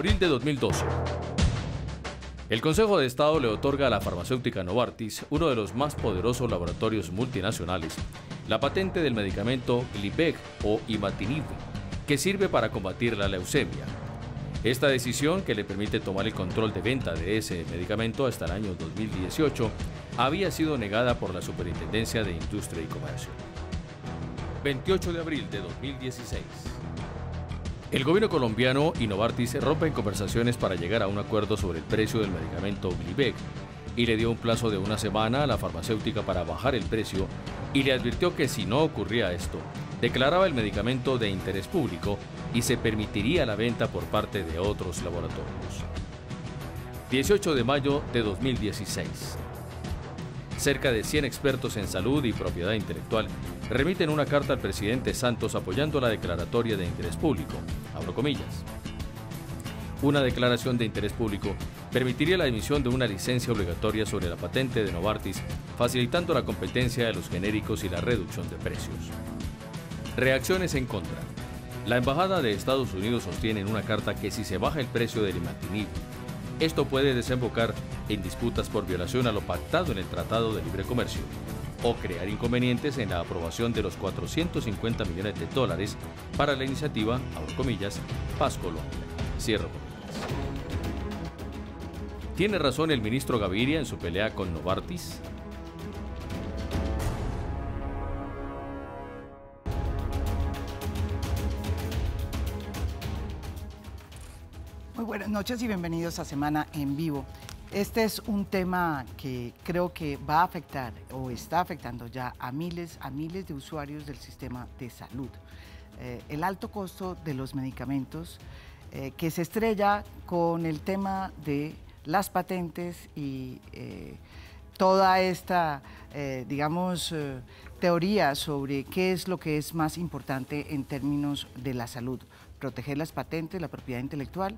abril de 2012. El Consejo de Estado le otorga a la farmacéutica Novartis, uno de los más poderosos laboratorios multinacionales, la patente del medicamento Glibeg o imatinib, que sirve para combatir la leucemia. Esta decisión, que le permite tomar el control de venta de ese medicamento hasta el año 2018, había sido negada por la Superintendencia de Industria y Comercio. 28 de abril de 2016. El gobierno colombiano y Novartis rompen conversaciones para llegar a un acuerdo sobre el precio del medicamento Glibec y le dio un plazo de una semana a la farmacéutica para bajar el precio y le advirtió que si no ocurría esto, declaraba el medicamento de interés público y se permitiría la venta por parte de otros laboratorios. 18 de mayo de 2016. Cerca de 100 expertos en salud y propiedad intelectual remiten una carta al presidente Santos apoyando la declaratoria de interés público. Abro comillas. Una declaración de interés público permitiría la emisión de una licencia obligatoria sobre la patente de Novartis, facilitando la competencia de los genéricos y la reducción de precios. Reacciones en contra. La Embajada de Estados Unidos sostiene en una carta que si se baja el precio del imatinib esto puede desembocar en disputas por violación a lo pactado en el Tratado de Libre Comercio o crear inconvenientes en la aprobación de los 450 millones de dólares para la iniciativa, abro comillas, Paz Cierro ¿Tiene razón el ministro Gaviria en su pelea con Novartis? noches y bienvenidos a Semana en Vivo. Este es un tema que creo que va a afectar o está afectando ya a miles, a miles de usuarios del sistema de salud. Eh, el alto costo de los medicamentos eh, que se estrella con el tema de las patentes y eh, toda esta, digamos, teoría sobre qué es lo que es más importante en términos de la salud proteger las patentes, la propiedad intelectual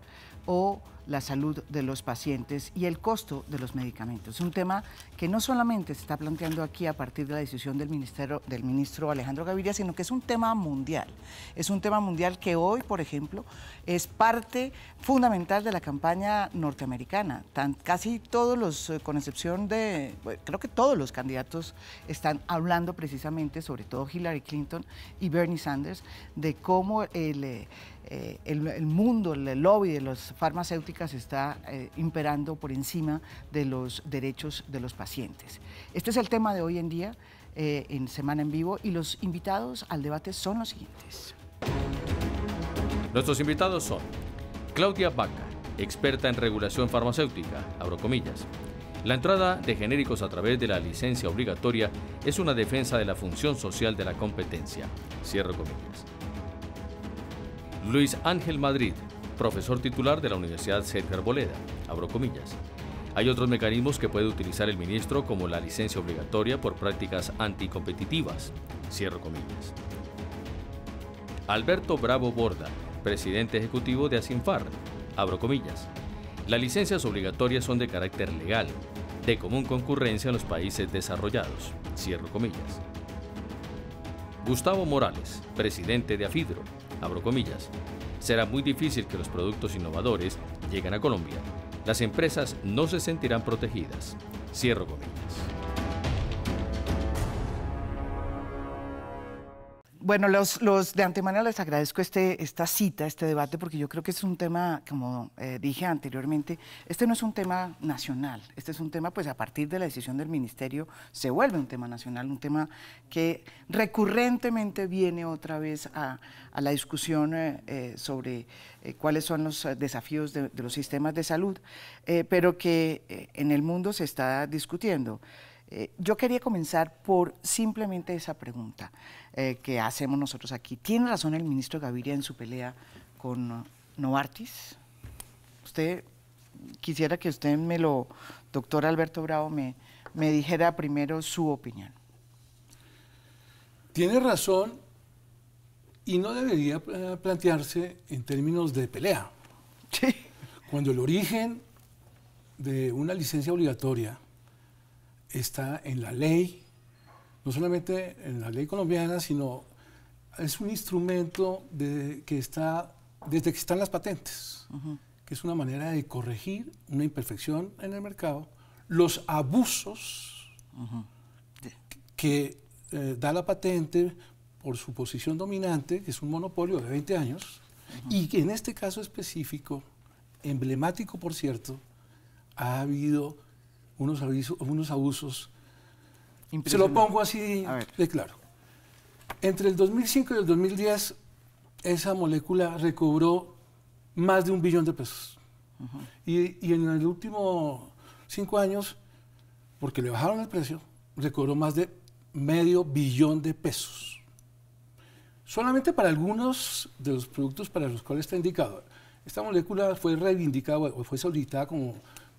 哦。la salud de los pacientes y el costo de los medicamentos. Es un tema que no solamente se está planteando aquí a partir de la decisión del, ministerio, del ministro Alejandro Gaviria, sino que es un tema mundial. Es un tema mundial que hoy, por ejemplo, es parte fundamental de la campaña norteamericana. Tan, casi todos los, eh, con excepción de, creo que todos los candidatos están hablando precisamente, sobre todo Hillary Clinton y Bernie Sanders, de cómo el eh, eh, mundo, el lobby de los farmacéuticos, se está eh, imperando por encima de los derechos de los pacientes. Este es el tema de hoy en día eh, en Semana en Vivo y los invitados al debate son los siguientes. Nuestros invitados son Claudia Baca, experta en regulación farmacéutica, abro comillas. La entrada de genéricos a través de la licencia obligatoria es una defensa de la función social de la competencia, cierro comillas. Luis Ángel Madrid, profesor titular de la Universidad Sergio Arboleda, abro comillas. Hay otros mecanismos que puede utilizar el ministro como la licencia obligatoria por prácticas anticompetitivas, cierro comillas. Alberto Bravo Borda, presidente ejecutivo de Asinfar, abro comillas. Las licencias obligatorias son de carácter legal, de común concurrencia en los países desarrollados, cierro comillas. Gustavo Morales, presidente de Afidro, abro comillas será muy difícil que los productos innovadores lleguen a Colombia. Las empresas no se sentirán protegidas. Cierro comentarios. Bueno, los, de antemano les agradezco este, esta cita, este debate, porque yo creo que es un tema, como eh, dije anteriormente, este no es un tema nacional, este es un tema, pues a partir de la decisión del ministerio se vuelve un tema nacional, un tema que recurrentemente viene otra vez a, a la discusión eh, eh, sobre eh, cuáles son los desafíos de, los sistemas de salud, pero que en el mundo se está discutiendo. yo quería comenzar por simplemente esa pregunta que hacemos nosotros aquí. ¿Tiene razón el ministro Gaviria en su pelea con Novartis? Usted quisiera que usted me lo, doctor Alberto Bravo, me, me dijera primero su opinión. Tiene razón y no debería plantearse en términos de pelea. Sí. Cuando el origen de una licencia obligatoria está en la ley, no solamente en la ley colombiana, sino es un instrumento que está desde que están las patentes, que es una manera de corregir una imperfección en el mercado, los abusos que eh, da la patente por su posición dominante, que es un monopolio de 20 años, y que en este caso específico, emblemático por cierto, ha habido unos, unos abusos. Se lo pongo así de claro. Entre el 2005 y el 2010, esa molécula recobró más de un billón de pesos. y, y, en el último cinco años, porque le bajaron el precio, recobró más de medio billón de pesos solamente para algunos de los productos para los cuales está indicado. Esta molécula fue reivindicada o fue solicitada como,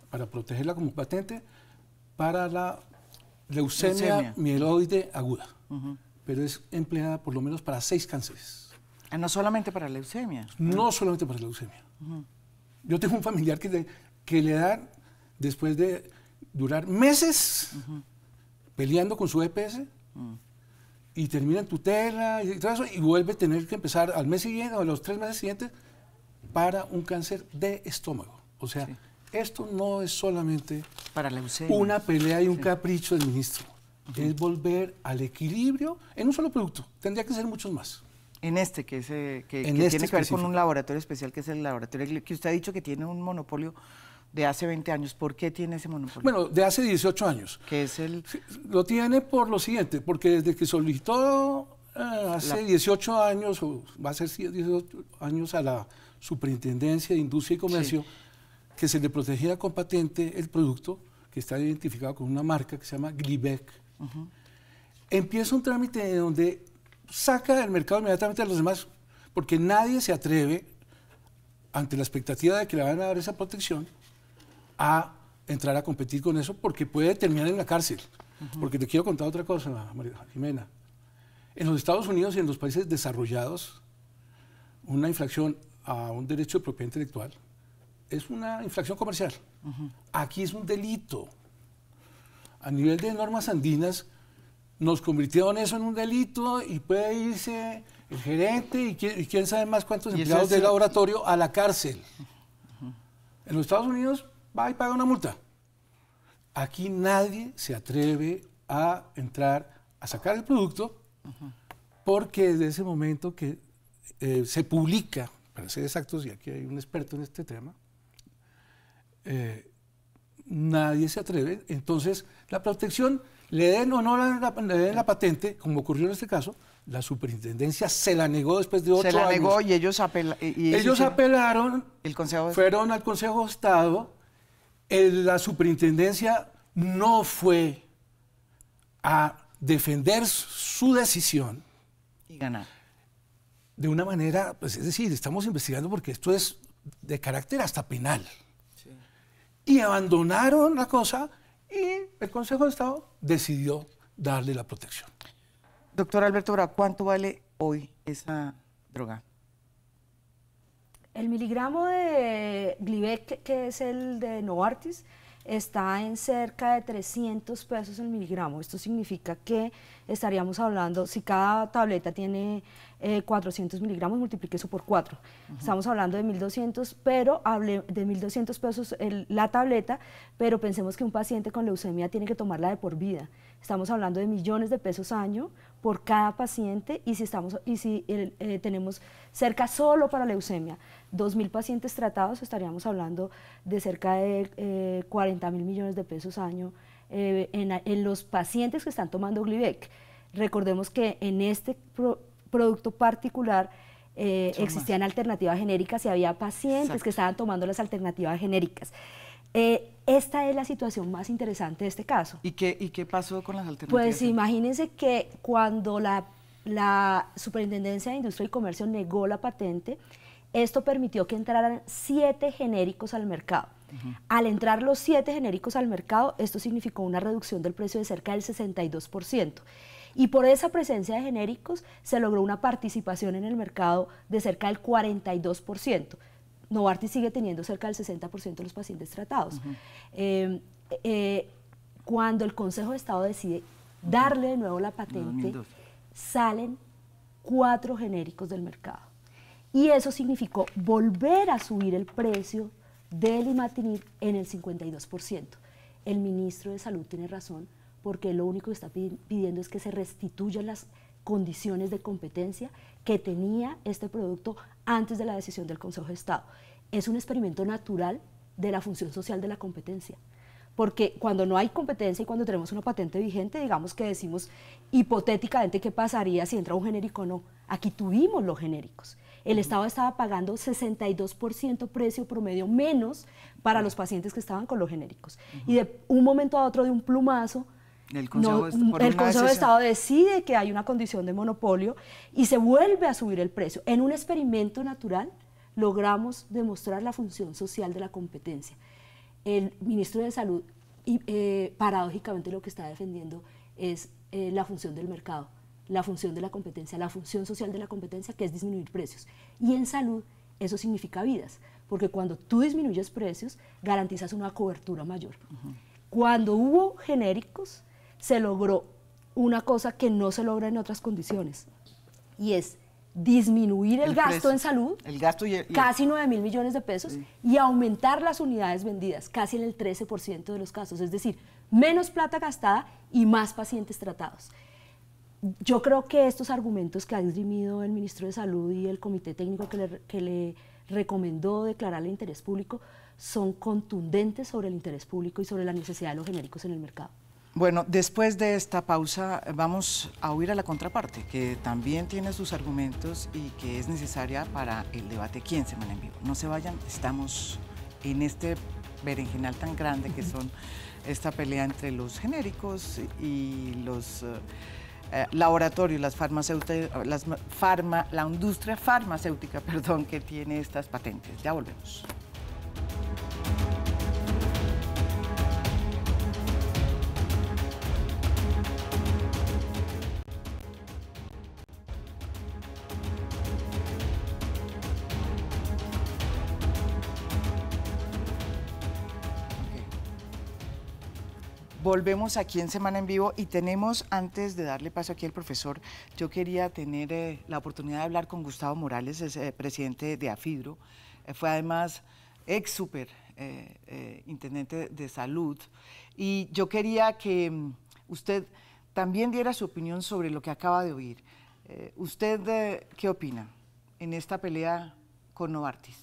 para protegerla como patente para la leucemia, mieloide aguda, pero es empleada por lo menos para seis cánceres. Ah, no solamente para leucemia. No solamente para leucemia. Yo tengo un familiar que, que le da, después de durar meses peleando con su EPS, mm y termina en tutela y, todo eso, y vuelve a tener que empezar al mes siguiente o a los tres meses siguientes para un cáncer de estómago. O sea, esto no es solamente para la una pelea y un capricho del ministro. Es volver al equilibrio en un solo producto. Tendría que ser muchos más. En este, que, es, que, este tiene que ver con un laboratorio especial, que es el laboratorio que usted ha dicho que tiene un monopolio de hace 20 años. ¿Por qué tiene ese monopolio? Bueno, de hace 18 años. ¿Qué es el...? Lo tiene por lo siguiente, porque desde que solicitó eh, hace 18 años, o va a ser 18 años a la Superintendencia de Industria y Comercio, que se le protegiera con patente el producto que está identificado con una marca que se llama Glibec. Empieza un trámite donde saca del mercado inmediatamente a los demás, porque nadie se atreve ante la expectativa de que le van a dar esa protección, a entrar a competir con eso porque puede terminar en la cárcel. Porque te quiero contar otra cosa, María Jimena. En los Estados Unidos y en los países desarrollados, una infracción a un derecho de propiedad intelectual es una infracción comercial. Aquí es un delito. A nivel de normas andinas, nos convirtieron eso en un delito y puede irse el gerente y, quién, sabe más cuántos empleados del laboratorio a la cárcel. En los Estados Unidos va y paga una multa. Aquí nadie se atreve a entrar a sacar el producto porque desde ese momento que eh, se publica, para ser exactos, y aquí hay un experto en este tema, eh, nadie se atreve. Entonces, la protección, le den o no la, le den la patente, como ocurrió en este caso, la superintendencia se la negó después de ocho años. Se la negó y ellos, ellos, apelaron. El Consejo Fueron al Consejo de Estado la superintendencia no fue a defender su decisión. Y ganar. De una manera, pues es decir, estamos investigando porque esto es de carácter hasta penal. Y abandonaron la cosa y el Consejo de Estado decidió darle la protección. Doctor Alberto Bra, ¿cuánto vale hoy esa droga? El miligramo de Glivec, que es el de Novartis, está en cerca de 300 pesos el miligramo. Esto significa que estaríamos hablando, si cada tableta tiene 400 eh, miligramos, multiplique eso por 4. Estamos hablando de 1.200, pero hable de 1.200 pesos la tableta, pero pensemos que un paciente con leucemia tiene que tomarla de por vida. Estamos hablando de millones de pesos año por cada paciente y si, estamos, y si eh, tenemos cerca solo para leucemia 2.000 pacientes tratados, estaríamos hablando de cerca de 40 eh, mil millones de pesos año eh, en, los pacientes que están tomando Glivec. Recordemos que en este producto particular existían alternativas genéricas y había pacientes que estaban tomando las alternativas genéricas. Eh, esta es la situación más interesante de este caso. ¿Y qué, pasó con las alternativas? Pues imagínense que cuando la, Superintendencia de Industria y Comercio negó la patente, esto permitió que entraran siete genéricos al mercado. Al entrar los siete genéricos al mercado, esto significó una reducción del precio de cerca del 62%. Y por esa presencia de genéricos se logró una participación en el mercado de cerca del 42%. Novartis sigue teniendo cerca del 60% de los pacientes tratados. Em, eh, cuando el Consejo de Estado decide darle de nuevo la patente, salen cuatro genéricos del mercado. Y eso significó volver a subir el precio del imatinib en el 52%. El ministro de Salud tiene razón porque lo único que está pidiendo es que se restituyan las condiciones de competencia que tenía este producto antes de la decisión del Consejo de Estado. Es un experimento natural de la función social de la competencia. Porque cuando no hay competencia y cuando tenemos una patente vigente, digamos que decimos hipotéticamente qué pasaría si entra un genérico o no. Aquí tuvimos los genéricos. El Estado estaba pagando 62% precio promedio menos para los pacientes que estaban con los genéricos. Y de un momento a otro, de un plumazo, el Consejo, de Estado decide que hay una condición de monopolio y se vuelve a subir el precio. En un experimento natural logramos demostrar la función social de la competencia. El ministro de Salud, eh, paradójicamente, lo que está defendiendo es eh, la función del mercado, la función de la competencia, la función social de la competencia, que es disminuir precios. Y en salud eso significa vidas, porque cuando tú disminuyes precios, garantizas una cobertura mayor. Cuando hubo genéricos, se logró una cosa que no se logra en otras condiciones, y es disminuir el, gasto en salud, el gasto casi 9 mil millones de pesos, y aumentar las unidades vendidas, casi en el 13% de los casos, es decir, menos plata gastada y más pacientes tratados. Yo creo que estos argumentos que ha esgrimido el ministro de Salud y el comité técnico que le, que le recomendó declarar el interés público son contundentes sobre el interés público y sobre la necesidad de los genéricos en el mercado. Bueno, después de esta pausa vamos a oír a la contraparte, que también tiene sus argumentos y que es necesaria para el debate ¿Quién se Semana en Vivo. No se vayan, estamos en este berenjenal tan grande que son esta pelea entre los genéricos y los eh, eh, laboratorios, las la industria farmacéutica, perdón, que tiene estas patentes. Ya volvemos. Volvemos aquí en Semana en Vivo y tenemos, antes de darle paso aquí al profesor, yo quería tener eh, la oportunidad de hablar con Gustavo Morales, es eh, presidente de AFIDRO, eh, fue además ex superintendente intendente de salud, y yo quería que mm, usted también diera su opinión sobre lo que acaba de oír. ¿Usted qué opina en esta pelea con Novartis?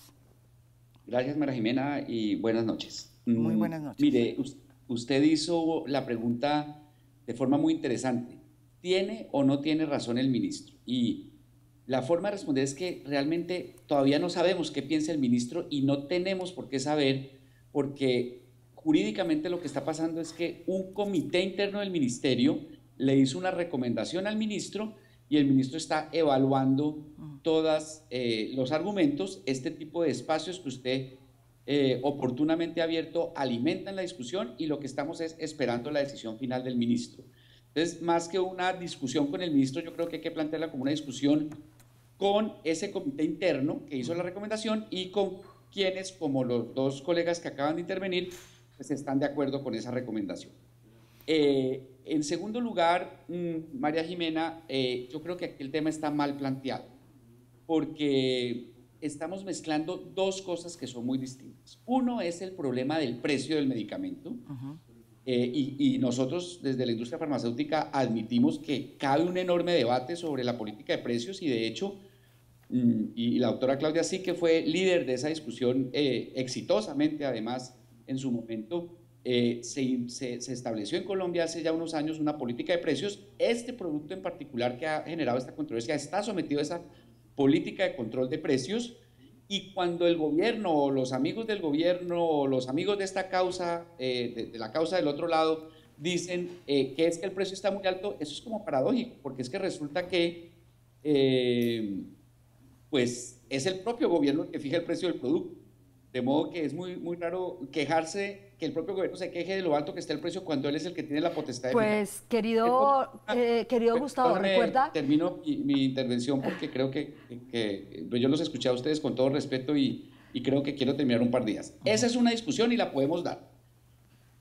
Gracias, Mara Jimena, y buenas noches. Muy mm, buenas noches usted hizo la pregunta de forma muy interesante. ¿Tiene o no tiene razón el ministro? Y la forma de responder es que realmente todavía no sabemos qué piensa el ministro y no tenemos por qué saber porque jurídicamente lo que está pasando es que un comité interno del ministerio le hizo una recomendación al ministro y el ministro está evaluando mm. todos eh, los argumentos, este tipo de espacios que usted eh, oportunamente abierto alimentan la discusión y lo que estamos es esperando la decisión final del ministro. Entonces, más que una discusión con el ministro, yo creo que hay que plantearla como una discusión con ese comité interno que hizo la recomendación y con quienes, como los dos colegas que acaban de intervenir, pues están de acuerdo con esa recomendación. Eh, en segundo lugar, mm, María Jimena, eh, yo creo que aquí el tema está mal planteado, porque estamos mezclando dos cosas que son muy distintas. Uno es el problema del precio del medicamento. Eh, y, nosotros desde la industria farmacéutica admitimos que cabe un enorme debate sobre la política de precios y de hecho, mm, y la doctora Claudia sí que fue líder de esa discusión eh, exitosamente además en su momento, eh, se, se, estableció en Colombia hace ya unos años una política de precios. Este producto en particular que ha generado esta controversia está sometido a esa política de control de precios y cuando el gobierno o los amigos del gobierno o los amigos de esta causa, eh, de, la causa del otro lado, dicen eh, que es que el precio está muy alto, eso es como paradójico, porque es que resulta que eh, pues es el propio gobierno el que fija el precio del producto. De modo que es muy, muy raro quejarse, que el propio gobierno se queje de lo alto que está el precio cuando él es el que tiene la potestad. Pues, de querido, eh, querido Gustavo, eh, recuerda... Termino mi, intervención porque creo que, pues, yo los escuché a ustedes con todo respeto y, y creo que quiero terminar un par de días. Esa es una discusión y la podemos dar.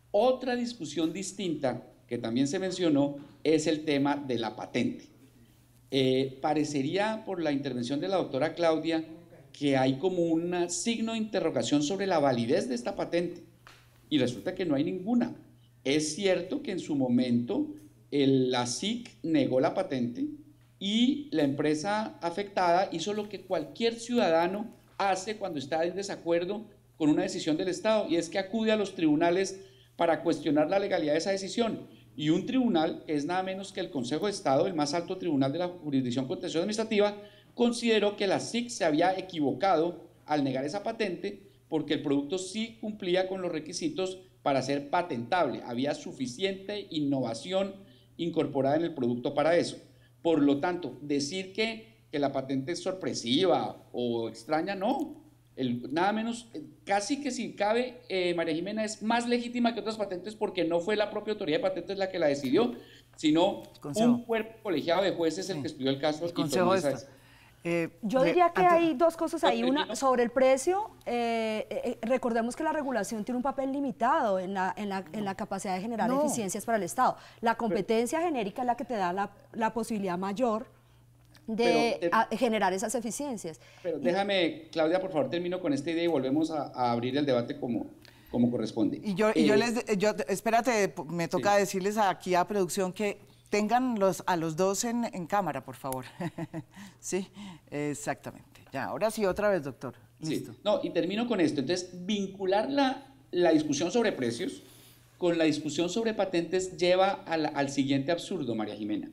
Otra discusión distinta que también se mencionó es el tema de la patente. Eh, parecería por la intervención de la doctora Claudia que hay como un signo de interrogación sobre la validez de esta patente y resulta que no hay ninguna. Es cierto que en su momento el, la SIC negó la patente y la empresa afectada hizo lo que cualquier ciudadano hace cuando está en desacuerdo con una decisión del Estado y es que acude a los tribunales para cuestionar la legalidad de esa decisión. Y un tribunal es nada menos que el Consejo de Estado, el más alto tribunal de la jurisdicción contencioso administrativa, consideró que la SIC se había equivocado al negar esa patente porque el producto sí cumplía con los requisitos para ser patentable. Había suficiente innovación incorporada en el producto para eso. Por lo tanto, decir que, que la patente es sorpresiva o extraña, no. nada menos, casi que si cabe, eh, María Jimena es más legítima que otras patentes porque no fue la propia autoridad de patentes la que la decidió, sino un cuerpo colegiado de jueces el que mm. estudió el caso. consejo eh, yo diría que hay dos cosas ahí. Una, sobre el precio, eh, eh, recordemos que la regulación tiene un papel limitado en la, en la, en la capacidad de generar eficiencias para el Estado. La competencia genérica es la que te da la, la posibilidad mayor de generar esas eficiencias. Pero déjame, Claudia, por favor, termino con esta idea y volvemos a, abrir el debate como, como corresponde. Y yo, yo les, yo, espérate, me toca decirles aquí a producción que Tengan los, a los dos en, cámara, por favor. sí, exactamente. Ya, ahora sí, otra vez, doctor. Listo. No, y termino con esto. Entonces, vincular la, discusión sobre precios con la discusión sobre patentes lleva al, al siguiente absurdo, María Jimena.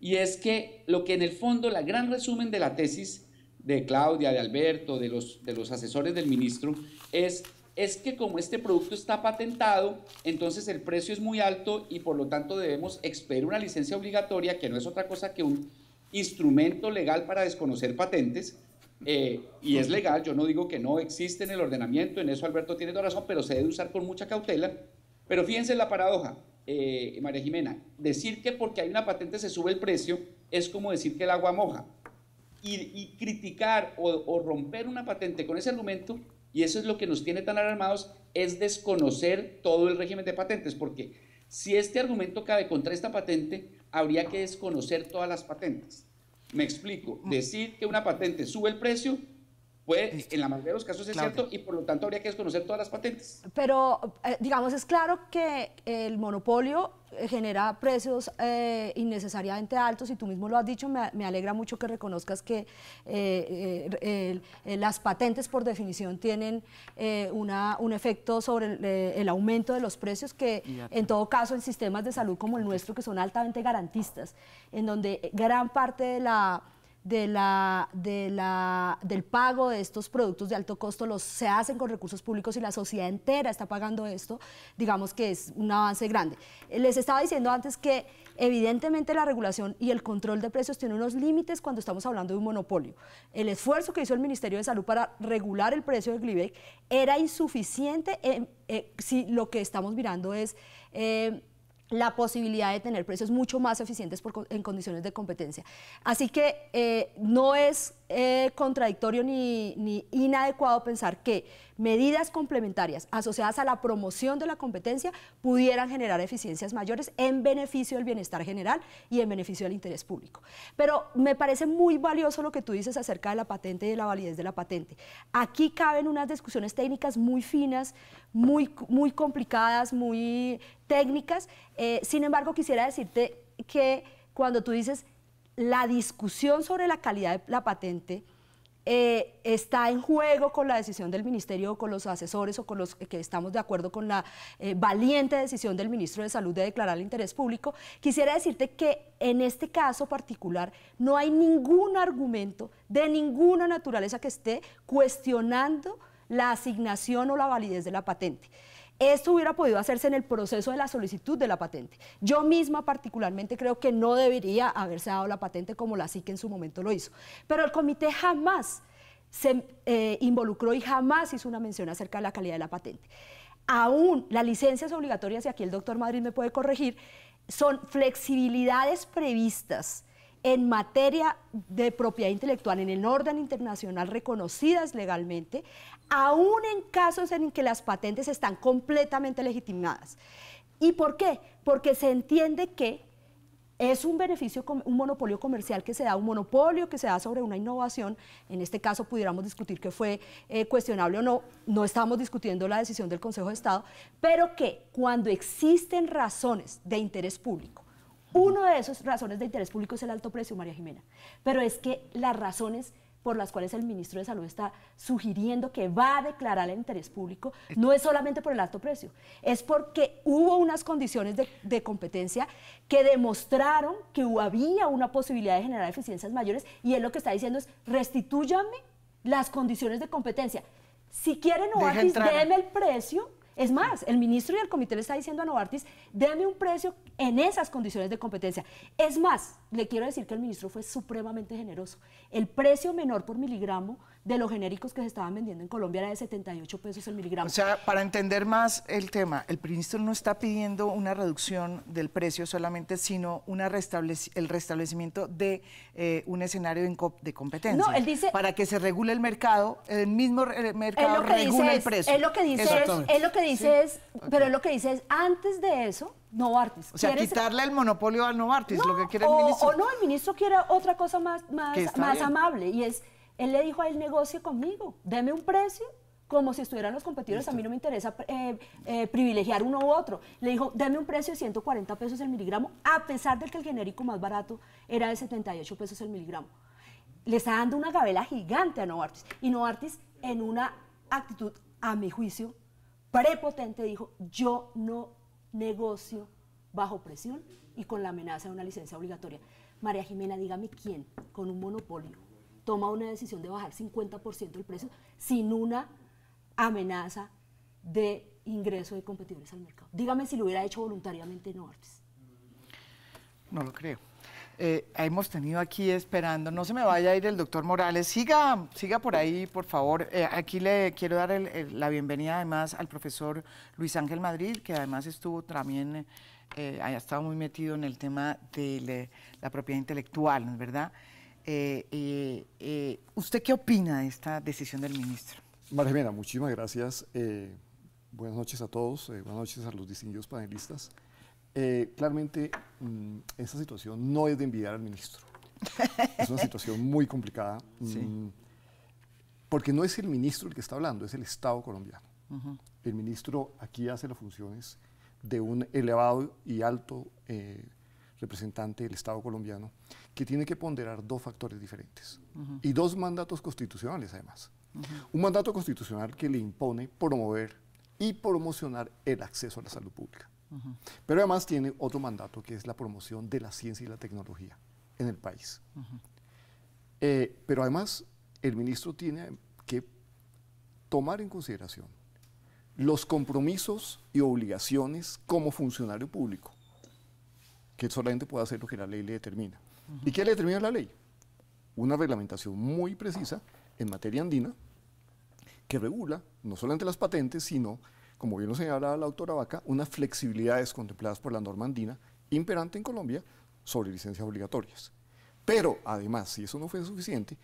Y es que lo que en el fondo, la gran resumen de la tesis de Claudia, de Alberto, de los, de los asesores del ministro, es es que como este producto está patentado, entonces el precio es muy alto y por lo tanto debemos expedir una licencia obligatoria, que no es otra cosa que un instrumento legal para desconocer patentes, eh, y es legal, yo no digo que no existe en el ordenamiento, en eso Alberto tiene toda razón, pero se debe usar con mucha cautela. Pero fíjense la paradoja, eh, María Jimena, decir que porque hay una patente se sube el precio es como decir que el agua moja. Y, criticar o romper una patente con ese argumento y eso es lo que nos tiene tan alarmados, es desconocer todo el régimen de patentes, porque si este argumento cabe contra esta patente, habría que desconocer todas las patentes. Me explico, mm. decir que una patente sube el precio Puede, en la mayoría de los casos es cierto y por lo tanto habría que desconocer todas las patentes. Pero, eh, digamos, es claro que el monopolio eh, genera precios eh, innecesariamente altos y tú mismo lo has dicho, me, alegra mucho que reconozcas que las patentes por definición tienen una, un efecto sobre el, aumento de los precios que en todo caso en sistemas de salud como el nuestro que son altamente garantistas, en donde gran parte de la de la, de la, del pago de estos productos de alto costo los, se hacen con recursos públicos y la sociedad entera está pagando esto, digamos que es un avance grande. Les estaba diciendo antes que evidentemente la regulación y el control de precios tiene unos límites cuando estamos hablando de un monopolio. El esfuerzo que hizo el Ministerio de Salud para regular el precio de Glibec era insuficiente eh, si lo que estamos mirando es... Eh, la posibilidad de tener precios mucho más eficientes en condiciones de competencia. Así que eh, no es eh, contradictorio ni, inadecuado pensar que medidas complementarias asociadas a la promoción de la competencia pudieran generar eficiencias mayores en beneficio del bienestar general y en beneficio del interés público. Pero me parece muy valioso lo que tú dices acerca de la patente y de la validez de la patente. Aquí caben unas discusiones técnicas muy finas, muy, muy complicadas, muy técnicas. Eh, sin embargo, quisiera decirte que cuando tú dices la discusión sobre la calidad de la patente eh, está en juego con la decisión del ministerio o con los asesores o con los que estamos de acuerdo con la eh, valiente decisión del ministro de Salud de declarar el interés público, quisiera decirte que en este caso particular no hay ningún argumento de ninguna naturaleza que esté cuestionando la asignación o la validez de la patente. Esto hubiera podido hacerse en el proceso de la solicitud de la patente. Yo misma particularmente creo que no debería haberse dado la patente como la que en su momento lo hizo. Pero el comité jamás se eh, involucró y jamás hizo una mención acerca de la calidad de la patente. Aún las licencias obligatorias, y aquí el doctor Madrid me puede corregir, son flexibilidades previstas en materia de propiedad intelectual en el orden internacional reconocidas legalmente aún en casos en que las patentes están completamente legitimadas. ¿Y por qué? Porque se entiende que es un beneficio, un monopolio comercial que se da, un monopolio que se da sobre una innovación. En este caso pudiéramos discutir que fue eh, cuestionable o no, no estamos discutiendo la decisión del Consejo de Estado, pero que cuando existen razones de interés público, uno de esas razones de interés público es el alto precio, María Jimena, pero es que las razones por las cuales el ministro de Salud está sugiriendo que va a declarar el interés público, no es solamente por el alto precio, es porque hubo unas condiciones de, competencia que demostraron que había una posibilidad de generar eficiencias mayores y él lo que está diciendo es restitúyame las condiciones de competencia. Si quieren o déme el precio es más, el ministro y el comité le está diciendo a Novartis, déme un precio en esas condiciones de competencia. Es más, le quiero decir que el ministro fue supremamente generoso. El precio menor por miligramo de los genéricos que se estaban vendiendo en Colombia era de 78 pesos el miligramo. O sea, para entender más el tema, el ministro no está pidiendo una reducción del precio solamente, sino una el restablecimiento de eh, un escenario de competencia. No, él dice... Para que se regule el mercado, el mismo mercado regule el precio. Es lo que dice, es, lo que dice es, pero lo que dice es, antes de eso, Novartis. O sea, quitarle el monopolio a Novartis, lo que quiere el ministro. O, no, el ministro quiere otra cosa más, más, amable y es él le dijo a él, conmigo, deme un precio como si estuvieran los competidores, a mí no me interesa eh, eh, privilegiar uno u otro. Le dijo, deme un precio de 140 pesos el miligramo, a pesar de que el genérico más barato era de 78 pesos el miligramo. Le está dando una gabela gigante a Novartis. Y Novartis, en una actitud, a mi juicio, prepotente, dijo, yo no negocio bajo presión y con la amenaza de una licencia obligatoria. María Jimena, dígame quién, con un monopolio toma una decisión de bajar 50% el precio sin una amenaza de ingreso de competidores al mercado. Dígame si lo hubiera hecho voluntariamente no No lo creo. Eh, hemos tenido aquí esperando, no se me vaya a ir el doctor Morales, siga, siga por ahí, por favor. Eh, aquí le quiero dar la bienvenida además al profesor Luis Ángel Madrid, que además estuvo también, eh, ha estado muy metido en el tema de la propiedad intelectual, ¿verdad? Eh, ¿Usted qué opina de esta decisión del ministro? María muchísimas gracias. Eh, buenas noches a todos, eh, buenas noches a los distinguidos panelistas. claramente, mm, esta situación no es de enviar al ministro. es una situación muy complicada, mm, porque no es el ministro el que está hablando, es el Estado colombiano. El ministro aquí hace las funciones de un elevado y alto representante del Estado colombiano, que tiene que ponderar dos factores diferentes y dos mandatos constitucionales además. Un mandato constitucional que le impone promover y promocionar el acceso a la salud pública. Pero además tiene otro mandato que es la promoción de la ciencia y la tecnología en el país. Eh, pero además el ministro tiene que tomar en consideración los compromisos y obligaciones como funcionario público que solamente puede hacer lo que la ley le determina. ¿Y qué le determina la ley? Una reglamentación muy precisa en materia andina que regula no solamente las patentes, sino, como bien lo señalaba la autora Vaca, unas flexibilidades contempladas por la norma andina imperante en Colombia sobre licencias obligatorias. Pero además, si eso no fue suficiente,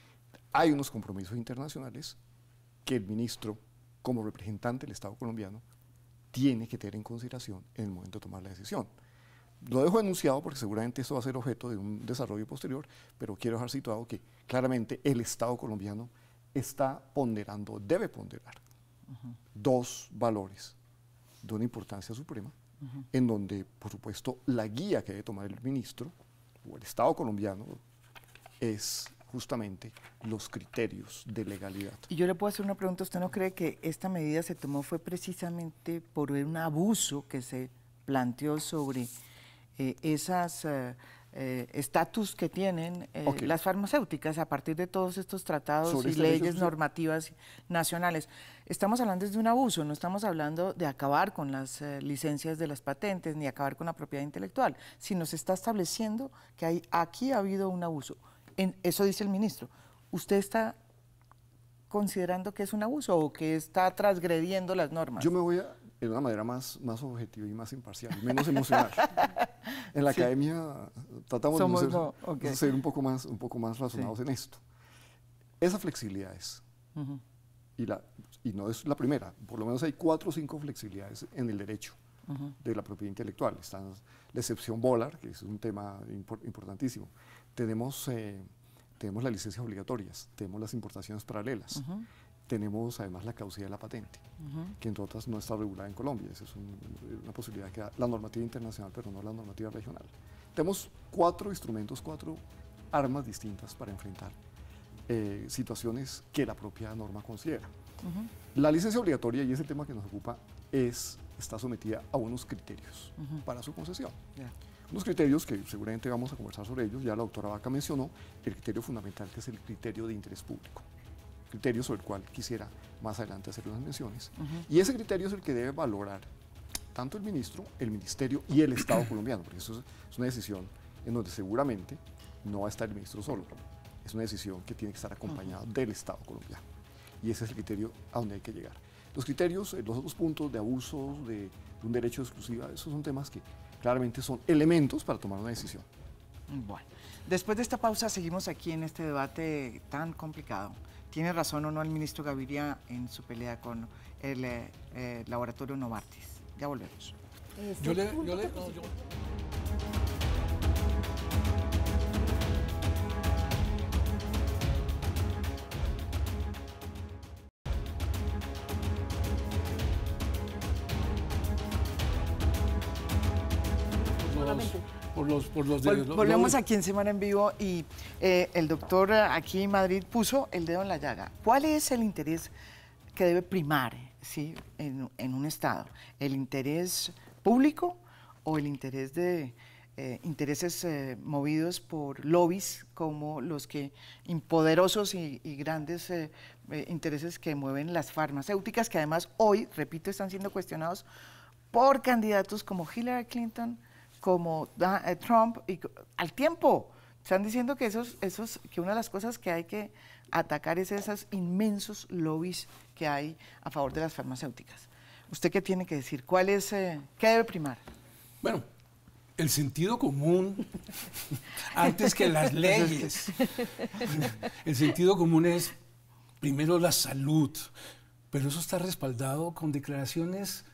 hay unos compromisos internacionales que el ministro, como representante del Estado colombiano, tiene que tener en consideración en el momento de tomar la decisión lo dejo enunciado porque seguramente eso va a ser objeto de un desarrollo posterior, pero quiero dejar situado que claramente el Estado colombiano está ponderando, debe ponderar dos valores de una importancia suprema, en donde, por supuesto, la guía que debe tomar el ministro o el Estado colombiano es justamente los criterios de legalidad. Y yo le puedo hacer una pregunta, ¿usted no cree que esta medida se tomó fue precisamente por un abuso que se planteó sobre eh, esas eh, eh, estatus que tienen las farmacéuticas a partir de todos estos tratados y leyes normativas nacionales. Estamos hablando de un abuso, no estamos hablando de acabar con las licencias de las patentes ni acabar con la propiedad intelectual, sino se está estableciendo que hay, aquí ha habido un abuso. eso dice el ministro. ¿Usted está considerando que es un abuso o que está transgrediendo las normas? Yo me voy a, en una manera más, más objetiva y más imparcial, menos emocional. en la academia eh, tratamos de, ser, un poco más, un poco más razonados en esto. Esa flexibilidad es, y, la, y no es la primera, por lo menos hay cuatro o cinco flexibilidades en el derecho de la propiedad intelectual. Está la excepción Bolar, que es un tema importantísimo. Tenemos, eh, tenemos las licencias obligatorias, tenemos las importaciones paralelas tenemos además la causalidad de la patente, que entre otras no está regulada en Colombia. Esa es una posibilidad que da la normativa internacional, pero no la normativa regional. Tenemos cuatro instrumentos, cuatro armas distintas para enfrentar eh, situaciones que la propia norma considera. La licencia obligatoria, y es el tema que nos ocupa, es, está sometida a unos criterios para su concesión. Unos criterios que seguramente vamos a conversar sobre ellos, ya la doctora Vaca mencionó, el criterio fundamental que es el criterio de interés público criterio sobre el cual quisiera más adelante hacer unas menciones. Y ese criterio es el que debe valorar tanto el ministro, el ministerio y el Estado colombiano, porque eso es una decisión en donde seguramente no va a estar el ministro solo. Es una decisión que tiene que estar acompañada del Estado colombiano. Y ese es el criterio a donde hay que llegar. Los criterios, eh, los otros puntos de abuso de, un derecho exclusivo, exclusiva, esos son temas que claramente son elementos para tomar una decisión. Bueno, después de esta pausa seguimos aquí en este debate tan complicado tiene razón o no el ministro Gaviria en su pelea con el eh, eh, laboratorio Novartis. Ya volvemos. volvemos aquí en Semana en Vivo y eh, el doctor aquí en Madrid puso el dedo en la llaga. ¿Cuál es el interés que debe primar ¿sí? en, un Estado? ¿El interés público o el interés de, eh, intereses eh, movidos por lobbies como los que impoderosos y, grandes intereses que mueven las farmacéuticas que además hoy, repito, están siendo cuestionados por candidatos como Hillary Clinton, como eh, Trump y al tiempo. Están diciendo que, esos, esos, que una de las cosas que hay que atacar es esos inmensos lobbies que hay a favor de las farmacéuticas. ¿Usted qué tiene que decir? ¿Cuál es, eh, ¿Qué debe primar? Bueno, el sentido común antes que las leyes. El sentido común es primero la salud, pero eso está respaldado con declaraciones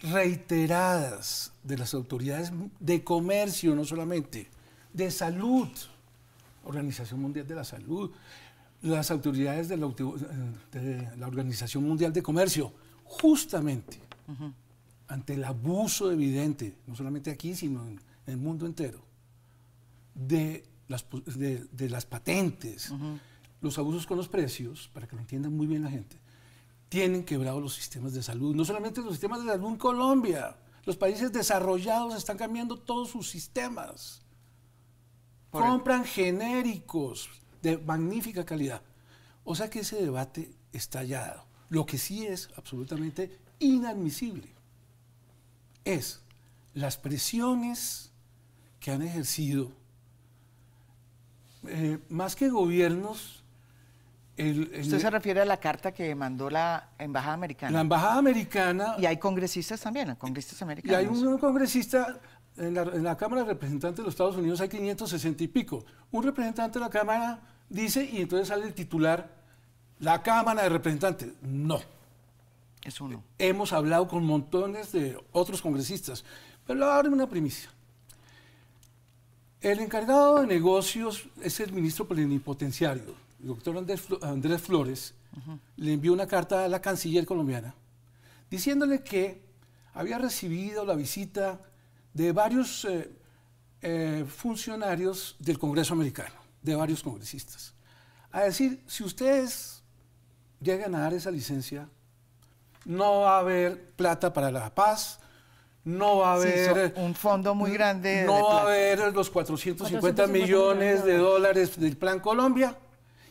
reiteradas de las autoridades de comercio, no solamente, de salud, Organización Mundial de la Salud, las autoridades de la, eh, la Organización Mundial de Comercio, justamente ante el abuso evidente, no solamente aquí, sino en, el mundo entero, de las, de, las patentes, los abusos con los precios, para que lo entiendan muy bien la gente, tienen quebrados los sistemas de salud. No solamente los sistemas de salud en Colombia. Los países desarrollados están cambiando todos sus sistemas. Compran genéricos de magnífica calidad. O sea que ese debate está ya dado. Lo que sí es absolutamente inadmisible es las presiones que han ejercido, eh, más que gobiernos, ¿Usted se refiere a la carta que mandó la Embajada Americana? La Embajada Americana. Y hay congresistas también, congresistas americanos. Y hay un, congresista en la, Cámara de Representantes de los Estados Unidos, hay 560 y pico. Un representante de la Cámara dice, y entonces sale el titular, la Cámara de Representantes. No. Es uno. Hemos hablado con montones de otros congresistas. Pero ahora una primicia. El encargado de negocios es el ministro plenipotenciario el doctor Andrés, Flores le envió una carta a la canciller colombiana diciéndole que había recibido la visita de varios eh, eh, funcionarios del Congreso americano, de varios congresistas, a decir, si ustedes llegan a dar esa licencia, no va a haber plata para la paz, no va a haber... un fondo muy grande. No va a haber los 450 millones de dólares del Plan Colombia.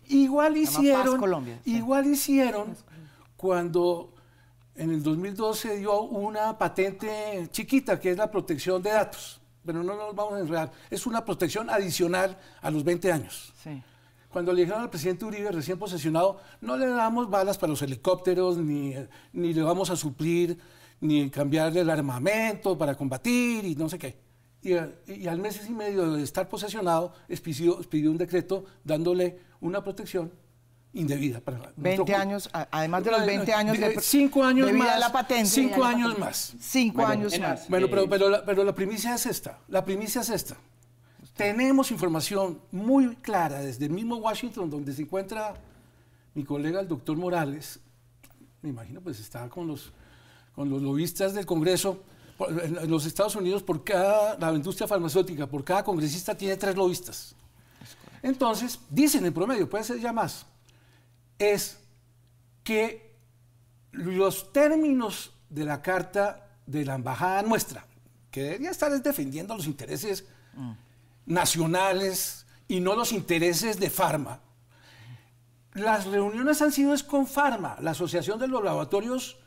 Igual hicieron, igual hicieron cuando en el 2012 dio una patente chiquita que es la protección de datos, pero no nos vamos a enredar, es una protección adicional a los 20 años. Cuando le dijeron al presidente Uribe recién posesionado, no le damos balas para los helicópteros, ni, le vamos a suplir, ni cambiarle el armamento para combatir y no sé qué. Y, al mes y medio de estar posesionado, pidió un decreto dándole una protección indebida. Para 20 años, además de los 20 años de, cinco años más, patente. 5 años más. 5 años más. Bueno, pero, pero, la, pero la primicia es esta. La primicia es esta. Tenemos información muy clara desde el mismo Washington, donde se encuentra mi colega el doctor Morales. Me imagino, pues está con los, con los lobistas del Congreso. En los Estados Unidos, por cada, la industria farmacéutica, por cada congresista tiene tres lobistas. Entonces, dicen el promedio, puede ser ya más, es que los términos de la carta de la embajada nuestra, que debería estar defendiendo los intereses mm. nacionales y no los intereses de Farma, las reuniones han sido con Farma, la Asociación de los Laboratorios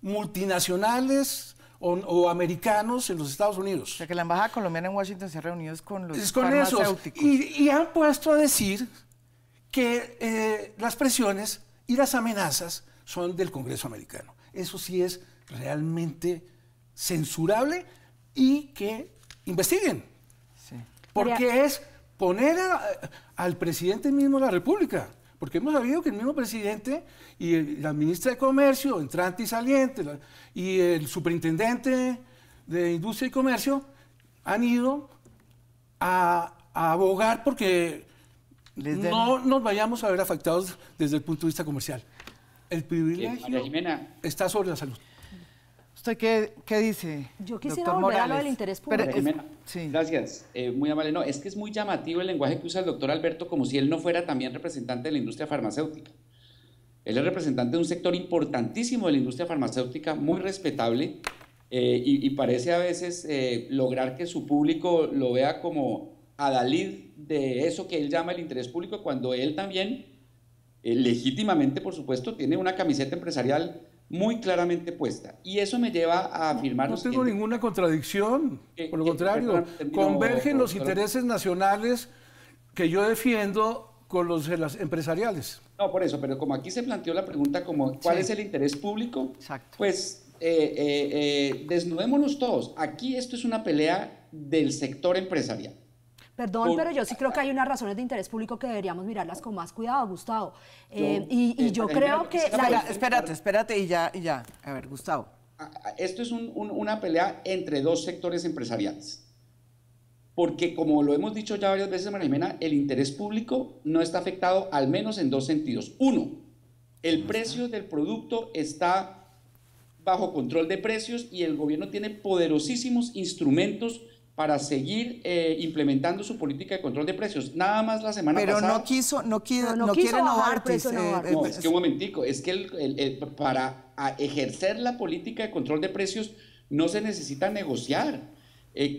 Multinacionales o, americanos en los Estados Unidos. O sea, que la Embajada Colombiana en Washington se ha reunido con los Y, han puesto a decir que eh, las presiones y las amenazas son del Congreso americano. Eso sí es realmente censurable y que investiguen. Porque es poner al presidente mismo de la República porque hemos sabido que el mismo presidente y la ministra de Comercio, entrante y saliente, y el superintendente de Industria y Comercio han ido a, abogar porque no nos vayamos a ver afectados desde el punto de vista comercial. El privilegio está sobre la salud qué, dice? Yo quisiera Morales. del interés público. Gracias, eh, muy amable. es que es muy llamativo el lenguaje que usa el doctor Alberto como si él no fuera también representante de la industria farmacéutica. Él es representante de un sector importantísimo de la industria farmacéutica, muy respetable, eh, y, parece a veces eh, lograr que su público lo vea como adalid de eso que él llama el interés público, cuando él también, legítimamente por supuesto, tiene una camiseta empresarial muy claramente puesta. Y eso me lleva a afirmar... No, tengo ninguna contradicción, por lo contrario, convergen los intereses nacionales que yo defiendo con los las empresariales. No, por eso, pero como aquí se planteó la pregunta como cuál es el interés público, pues eh, eh, eh, desnudémonos todos. Aquí esto es una pelea del sector empresarial. Perdón, pero yo sí creo que hay unas razones de interés público que deberíamos mirarlas con más cuidado, Gustavo. Eh, y, eh, yo creo que... Espérate, espérate y ya, y ya. A ver, Gustavo. Ah, ah, esto es una pelea entre dos sectores empresariales. Porque como lo hemos dicho ya varias veces, María Jimena, el interés público no está afectado al menos en dos sentidos. Uno, el precio del producto está bajo control de precios y el gobierno tiene poderosísimos instrumentos para seguir eh, implementando su política de control de precios. Nada más la semana pasada. Pero no quiso, no, quiso, eh, eh, no, quiere es que un momentico, es que para ejercer la política de control de precios no se necesita negociar.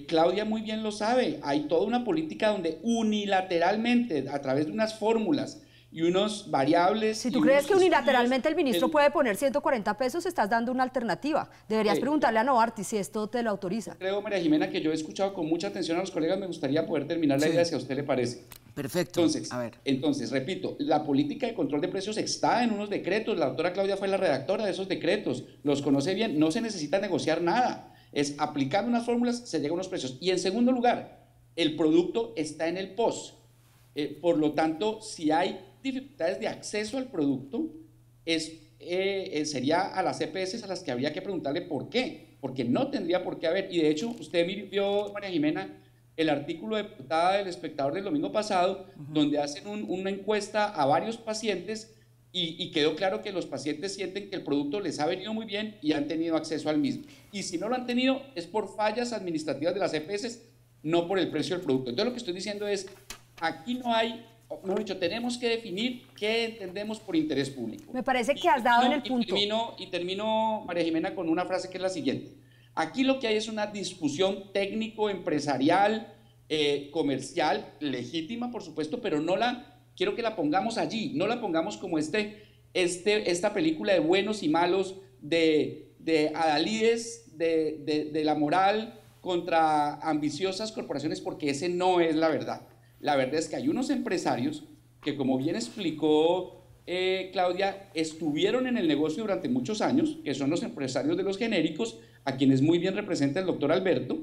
Claudia muy bien lo sabe, hay toda una política donde unilateralmente, a través de unas fórmulas, y unos variables. Si tú crees que unilateralmente el ministro puede poner 140 pesos, estás dando una alternativa. Deberías preguntarle a Novartis si esto te lo autoriza. Creo, María Jimena, que yo he escuchado con mucha atención a los colegas. Me gustaría poder terminar la idea si a usted le parece. Perfecto. Entonces, a entonces, repito, la política de control de precios está en unos decretos. La doctora Claudia fue la redactora de esos decretos. Los conoce bien. No se necesita negociar nada. Es aplicando unas fórmulas, se llega a unos precios. Y en segundo lugar, el producto está en el POS. Eh, por lo tanto, si hay dificultades de acceso al producto es, eh, eh, sería a las EPS a las que habría que preguntarle por qué, porque no tendría por qué haber. Y de hecho, usted vio, María Jimena, el artículo de portada del espectador del domingo pasado, donde hacen una encuesta a varios pacientes y, y, quedó claro que los pacientes sienten que el producto les ha venido muy bien y han tenido acceso al mismo. Y si no lo han tenido es por fallas administrativas de las EPS, no por el precio del producto. Entonces lo que estoy diciendo es, aquí no hay tenemos que definir qué entendemos por interés público. Me parece que has dado en el punto. Y termino, María Jimena, con una frase que es la siguiente. Aquí lo que hay es una discusión técnico-empresarial, eh, comercial, legítima, por supuesto, pero no la, quiero que la pongamos allí, no la pongamos como este, este, esta película de buenos y malos, de, adalides, de, de la moral contra ambiciosas corporaciones, porque ese no es la verdad. La verdad es que hay unos empresarios que, como bien explicó eh, Claudia, estuvieron en el negocio durante muchos años, que son los empresarios de los genéricos, a quienes muy bien representa el doctor Alberto,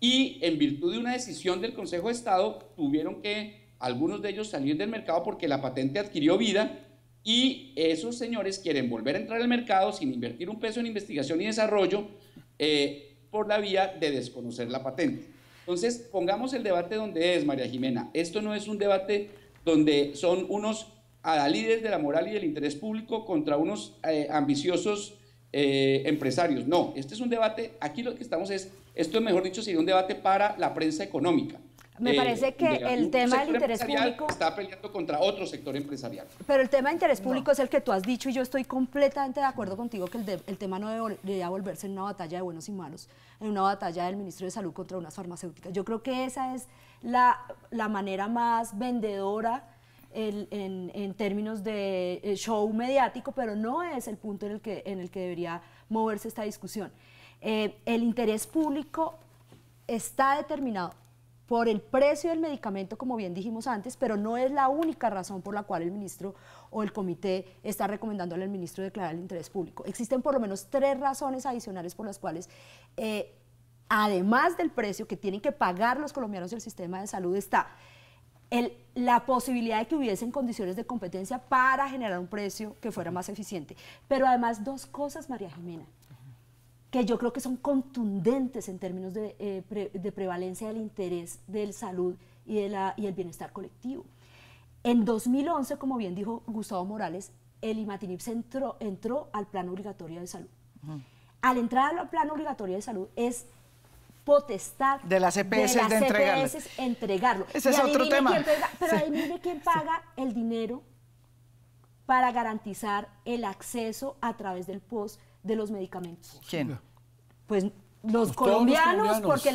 y en virtud de una decisión del Consejo de Estado tuvieron que algunos de ellos salir del mercado porque la patente adquirió vida y esos señores quieren volver a entrar al mercado sin invertir un peso en investigación y desarrollo eh, por la vía de desconocer la patente. Entonces, pongamos el debate donde es, María Jimena. Esto no es un debate donde son unos adalides de la moral y del interés público contra unos eh, ambiciosos eh, empresarios. No, este es un debate, aquí lo que estamos es, esto mejor dicho sería un debate para la prensa económica. Me parece eh, que el tema del interés público está peleando contra otro sector empresarial. Pero el tema de interés público es el que tú has dicho y yo estoy completamente de acuerdo contigo que el, tema no debería volverse en una batalla de buenos y malos, en una batalla del ministro de Salud contra unas farmacéuticas. Yo creo que esa es la, manera más vendedora en, términos de eh, show mediático, pero no es el punto en el que, en el que debería moverse esta discusión. Eh, el interés público está determinado por el precio del medicamento, como bien dijimos antes, pero no es la única razón por la cual el ministro o el comité está recomendándole al ministro declarar el interés público. Existen por lo menos tres razones adicionales por las cuales, eh, además del precio que tienen que pagar los colombianos del sistema de salud, está la posibilidad de que hubiesen condiciones de competencia para generar un precio que fuera más eficiente. Pero además dos cosas, María Jimena que yo creo que son contundentes en términos eh, de, prevalencia del interés del salud y, de la, y el bienestar colectivo. En 2011, como bien dijo Gustavo Morales, el IMATINIP entró, al plan obligatorio de salud. Al entrar al plan obligatorio de salud es potestad de las EPS e entregarlo. Ese es otro tema. pero sí. adivine quién paga el dinero para garantizar el acceso a través del POS de los medicamentos. ¿Quién? Pues los, pues colombianos, porque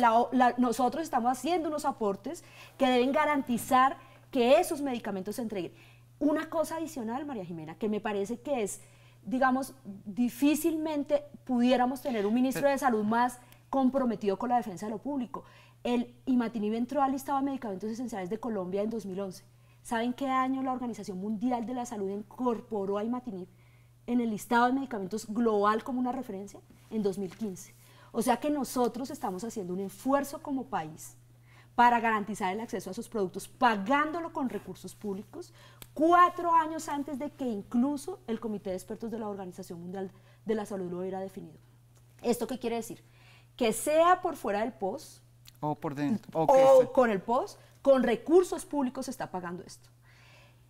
nosotros estamos haciendo unos aportes que deben garantizar que esos medicamentos se entreguen. Una cosa adicional, María Jimena, que me parece que es, digamos, difícilmente pudiéramos tener un ministro de salud más comprometido con la defensa de lo público. El Imatinib entró al listado de medicamentos esenciales de Colombia en 2011. ¿Saben qué año la Organización Mundial de la Salud incorporó a Imatinib? en el listado de medicamentos global como una referencia en 2015. O sea que nosotros estamos haciendo un esfuerzo como país para garantizar el acceso a esos productos, pagándolo con recursos públicos, cuatro años antes de que incluso el Comité de Expertos de la Organización Mundial de la Salud lo hubiera definido. ¿Esto qué quiere decir? Que sea por fuera del POS o, por dentro, o, con el POS, con recursos públicos se está pagando esto.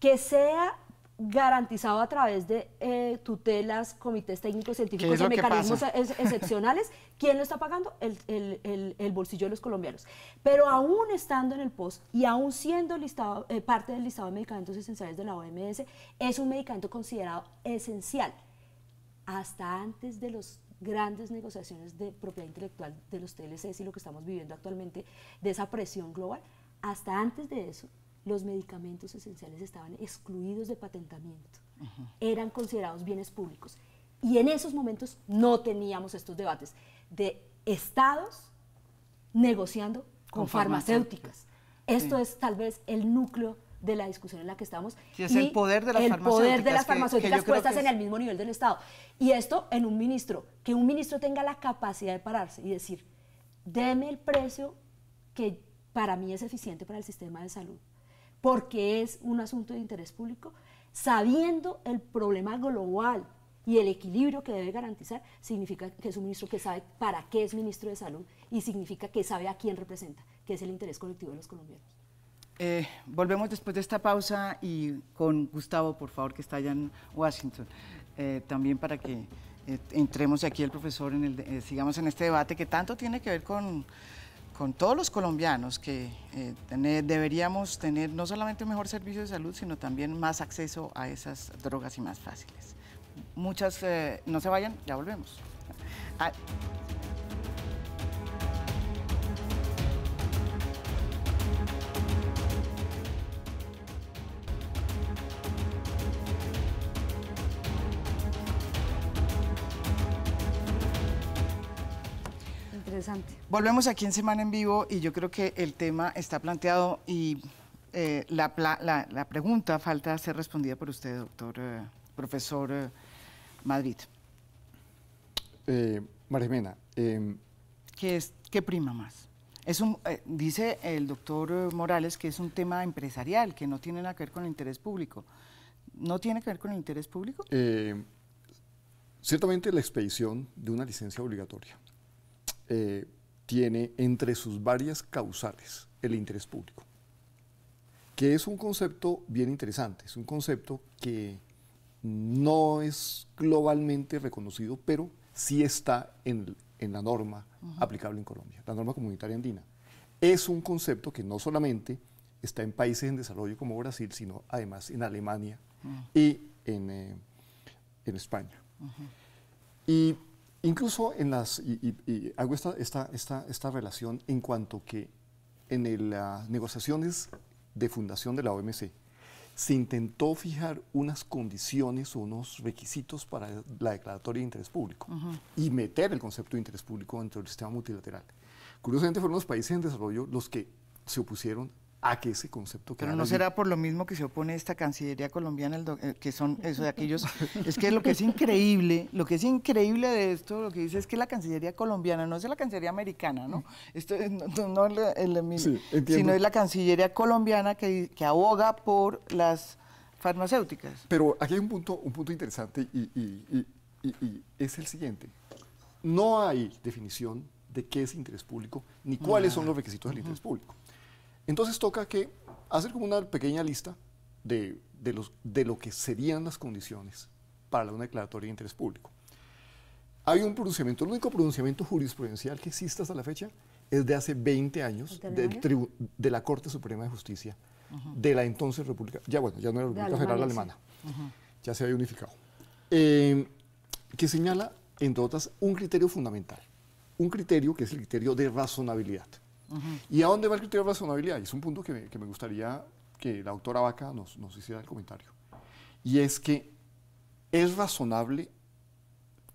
Que sea garantizado a través de eh, tutelas, comités técnicos científicos y mecanismos excepcionales. ¿Quién lo está pagando? El, bolsillo de los colombianos. Pero aún estando en el POS y aún siendo listado, eh, parte del listado de medicamentos esenciales de la OMS, es un medicamento considerado esencial hasta antes de los grandes negociaciones de propiedad intelectual de los TLCs y lo que estamos viviendo actualmente de esa presión global. Hasta antes de eso, los medicamentos esenciales estaban excluidos de patentamiento, eran considerados bienes públicos. Y en esos momentos no teníamos estos debates de estados negociando con, farmacéuticas. Esto es tal vez el núcleo de la discusión en la que estamos. es el poder de las farmacéuticas. poder las puestas en el mismo nivel del Estado. Y esto en un ministro, que un ministro tenga la capacidad de pararse y decir, deme el precio que para mí es eficiente para el sistema de salud porque es un asunto de interés público, sabiendo el problema global y el equilibrio que debe garantizar, significa que es un ministro que sabe para qué es ministro de salud y significa que sabe a quién representa, que es el interés colectivo de los colombianos. Eh, volvemos después de esta pausa y con Gustavo, por favor, que está allá en Washington, eh, también para que eh, entremos aquí el profesor, en el, sigamos en este debate que tanto tiene que ver con con todos los colombianos que eh, deberíamos tener no solamente mejor servicio de salud, sino también más acceso a esas drogas y más fáciles. Muchas, eh, no se vayan, ya volvemos. Ah. Interesante. Volvemos aquí en Semana en Vivo y yo creo que el tema está planteado y eh, la, pregunta falta ser respondida por usted, doctor, eh, profesor eh, Madrid. María Jimena. Em, ¿Qué, prima más? Es un, dice el doctor Morales que es un tema empresarial, que no tiene nada que ver con el interés público. ¿No tiene que ver con el interés público? ciertamente la expedición de una licencia obligatoria tiene entre sus varias causales el interés público, que es un concepto bien interesante, es un concepto que no es globalmente reconocido, pero sí está en, la norma aplicable en Colombia, la norma comunitaria andina. Es un concepto que no solamente está en países en desarrollo como Brasil, sino además en Alemania mm. y en, eh, España. Incluso en las, y, hago esta, relación en cuanto que en las ah, negociaciones de fundación de la OMC se intentó fijar unas condiciones o unos requisitos para la declaratoria de interés público y meter el concepto de interés público dentro del sistema multilateral. Curiosamente fueron los países en desarrollo los que se opusieron a que ese concepto que Pero no será por lo mismo que se opone esta Cancillería colombiana, eh, que son eso de aquellos. es que lo que es increíble, lo que es increíble de esto, lo que dice es que la Cancillería colombiana, no es la Cancillería americana, ¿no? Esto no, el, sino es la Cancillería colombiana que, aboga por las farmacéuticas. Pero aquí hay un punto, un punto interesante y es el siguiente. No hay definición de qué es interés público ni cuáles son los requisitos del interés público. Entonces toca que hacer como una pequeña lista de, lo que serían las condiciones para una declaratoria de interés público. Hay un pronunciamiento, el único pronunciamiento jurisprudencial que existe hasta la fecha es de hace 20 años del de la Corte Suprema de Justicia de la entonces República, ya bueno, ya no era República Federal Alemana, ya se había unificado, eh, que señala, entre otras, un criterio fundamental, un criterio que es el criterio de razonabilidad. ¿Y a dónde va el criterio de razonabilidad? Y es un punto que me, gustaría que la doctora Vaca nos, hiciera el comentario. Y es que es razonable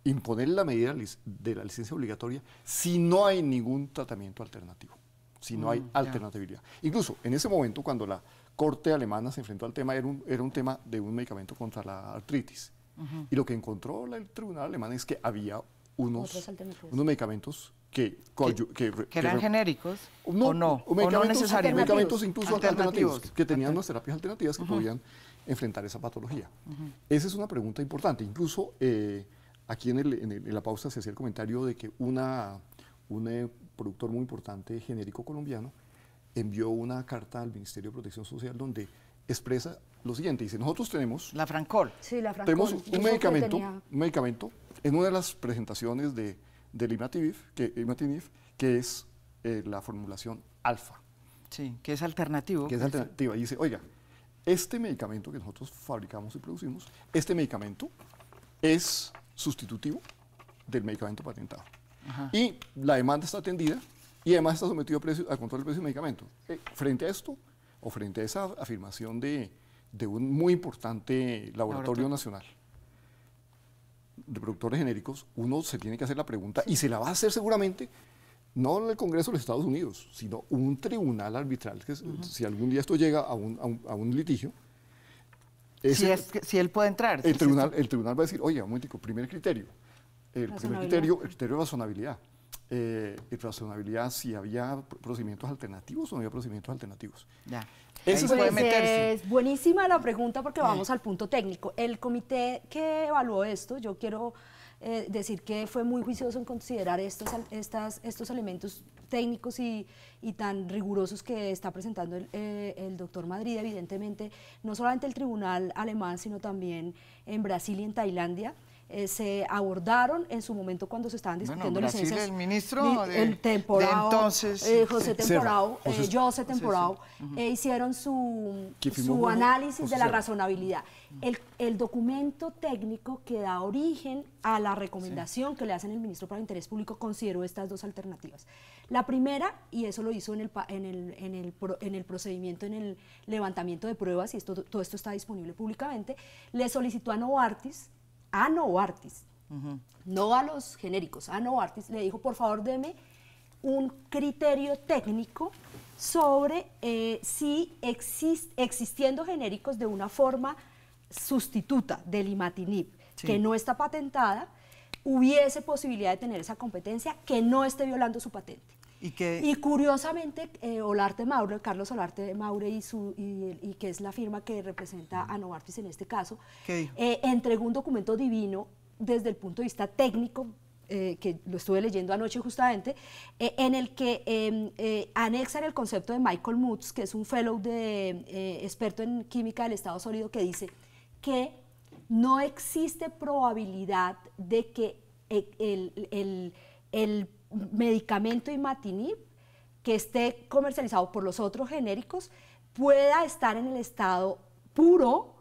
imponer la medida de la licencia obligatoria si no hay ningún tratamiento alternativo, si no mm, hay alternatividad. Incluso en ese momento, cuando la corte alemana se enfrentó al tema, era un, era un tema de un medicamento contra la artritis. Y lo que encontró el tribunal alemán es que había unos, unos medicamentos que, eran genéricos o no, o medicamentos, no Medicamentos incluso alternativos, que tenían unas terapias alternativas que podían enfrentar esa patología. Esa es una pregunta importante. Incluso eh, aquí en, la pausa se hacía el comentario de que una, un eh, productor muy importante genérico colombiano envió una carta al Ministerio de Protección Social donde expresa lo siguiente, dice, nosotros tenemos... La Francol. Sí, la Francol. Tenemos un medicamento, un medicamento en una de las presentaciones de del imatinib, que, que es eh, la formulación alfa. Sí, que es alternativo. Que es alternativa Y dice, oiga, este medicamento que nosotros fabricamos y producimos, este medicamento es sustitutivo del medicamento patentado. Y la demanda está atendida y además está sometido a, control del precio del medicamento. Eh, frente a esto, o frente a esa afirmación de, de un muy importante laboratorio. nacional, de productores genéricos, uno se tiene que hacer la pregunta y se la va a hacer seguramente no el Congreso de los Estados Unidos, sino un tribunal arbitral, que si algún día esto llega a un, litigio, si, él puede entrar. El, tribunal, el tribunal va a decir, oye, un momento, primer criterio. El primer criterio, el criterio de razonabilidad. Eh, razonabilidad si había procedimientos alternativos o no había procedimientos alternativos. Ya. Eso puede meterse. Es buenísima la pregunta porque mm. vamos al punto técnico. El comité que evaluó esto, yo quiero eh, decir que fue muy juicioso en considerar estos, elementos técnicos y, y, tan rigurosos que está presentando el, eh, el, doctor Madrid, evidentemente, no solamente el tribunal alemán, sino también en Brasil y en Tailandia. Eh, se abordaron en su momento cuando se estaban discutiendo licencias. El ministro de, el entonces, eh, eh, José Temporao, José, hicieron su, su análisis de la razonabilidad. el, el, documento técnico que da origen a la recomendación que le hacen el ministro para el Interés Público consideró estas dos alternativas. La primera, y eso lo hizo en el, en el, en el, en el procedimiento, en el levantamiento de pruebas, y esto, todo esto está disponible públicamente, le solicitó a Novartis a No no a los genéricos, a Novartis le dijo, por favor, deme un criterio técnico sobre eh, si existiendo genéricos de una forma sustituta del imatinib, que no está patentada, hubiese posibilidad de tener esa competencia que no esté violando su patente. Y, curiosamente, eh, Carlos Olarte Maure, y, su, que es la firma que representa a Novartis en este caso, eh, entregó un documento divino desde el punto de vista técnico, eh, que lo estuve leyendo anoche justamente, en el que em, anexan el concepto de Michael Mutz, que es un fellow de, experto en química del estado sólido, que dice que no existe probabilidad de que el, el medicamento imatinib que esté comercializado por los otros genéricos pueda estar en el estado puro